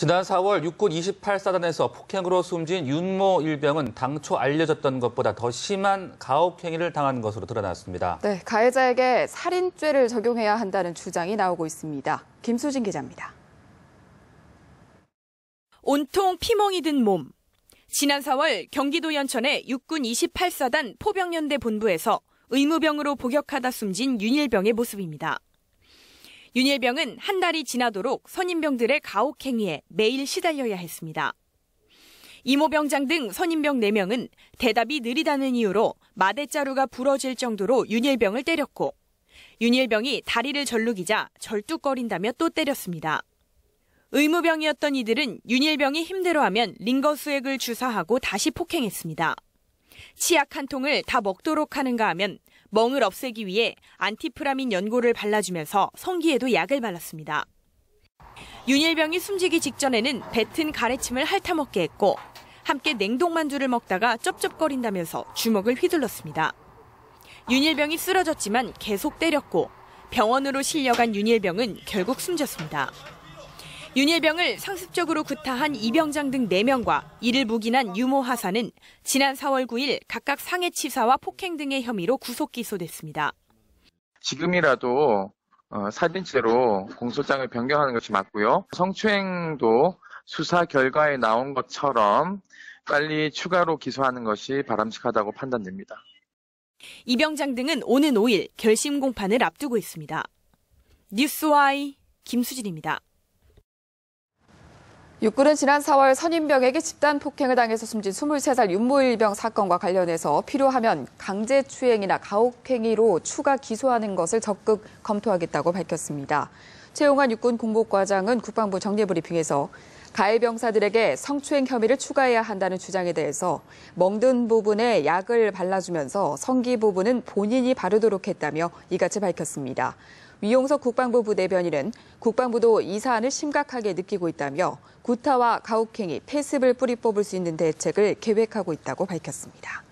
지난 4월 육군 28사단에서 폭행으로 숨진 윤모 일병은 당초 알려졌던 것보다 더 심한 가혹 행위를 당한 것으로 드러났습니다. 네, 가해자에게 살인죄를 적용해야 한다는 주장이 나오고 있습니다. 김수진 기자입니다. 온통 피멍이 든 몸. 지난 4월 경기도 연천의 육군 28사단 포병연대 본부에서 의무병으로 복역하다 숨진 윤일병의 모습입니다. 윤일병은 한 달이 지나도록 선임병들의 가혹행위에 매일 시달려야 했습니다. 이모병장 등 선임병 4명은 대답이 느리다는 이유로 마대자루가 부러질 정도로 윤일병을 때렸고 윤일병이 다리를 절룩이자 절뚝거린다며 또 때렸습니다. 의무병이었던 이들은 윤일병이 힘들어하면 링거수액을 주사하고 다시 폭행했습니다. 치약 한 통을 다 먹도록 하는가 하면 멍을 없애기 위해 안티프라민 연고를 발라주면서 성기에도 약을 발랐습니다. 윤일병이 숨지기 직전에는 뱉은 가래침을 핥아먹게 했고 함께 냉동만두를 먹다가 쩝쩝거린다면서 주먹을 휘둘렀습니다. 윤일병이 쓰러졌지만 계속 때렸고 병원으로 실려간 윤일병은 결국 숨졌습니다. 윤일병을 상습적으로 구타한 이병장 등 4명과 이를 묵인한 유모 하사는 지난 4월 9일 각각 상해치사와 폭행 등의 혐의로 구속 기소됐습니다. 지금이라도 사진체로 어, 공소장을 변경하는 것이 맞고요. 성추행도 수사 결과에 나온 것처럼 빨리 추가로 기소하는 것이 바람직하다고 판단됩니다. 이병장 등은 오는 5일 결심 공판을 앞두고 있습니다. 뉴스와이 김수진입니다. 육군은 지난 4월 선임병에게 집단 폭행을 당해서 숨진 23살 윤모일병 사건과 관련해서 필요하면 강제추행이나 가혹행위로 추가 기소하는 것을 적극 검토하겠다고 밝혔습니다. 최용환 육군 공보과장은 국방부 정례브리핑에서 가해 병사들에게 성추행 혐의를 추가해야 한다는 주장에 대해서 멍든 부분에 약을 발라주면서 성기 부분은 본인이 바르도록 했다며 이같이 밝혔습니다. 위용석 국방부 부대 변인은 국방부도 이 사안을 심각하게 느끼고 있다며 구타와 가혹행위, 폐습을 뿌리 뽑을 수 있는 대책을 계획하고 있다고 밝혔습니다.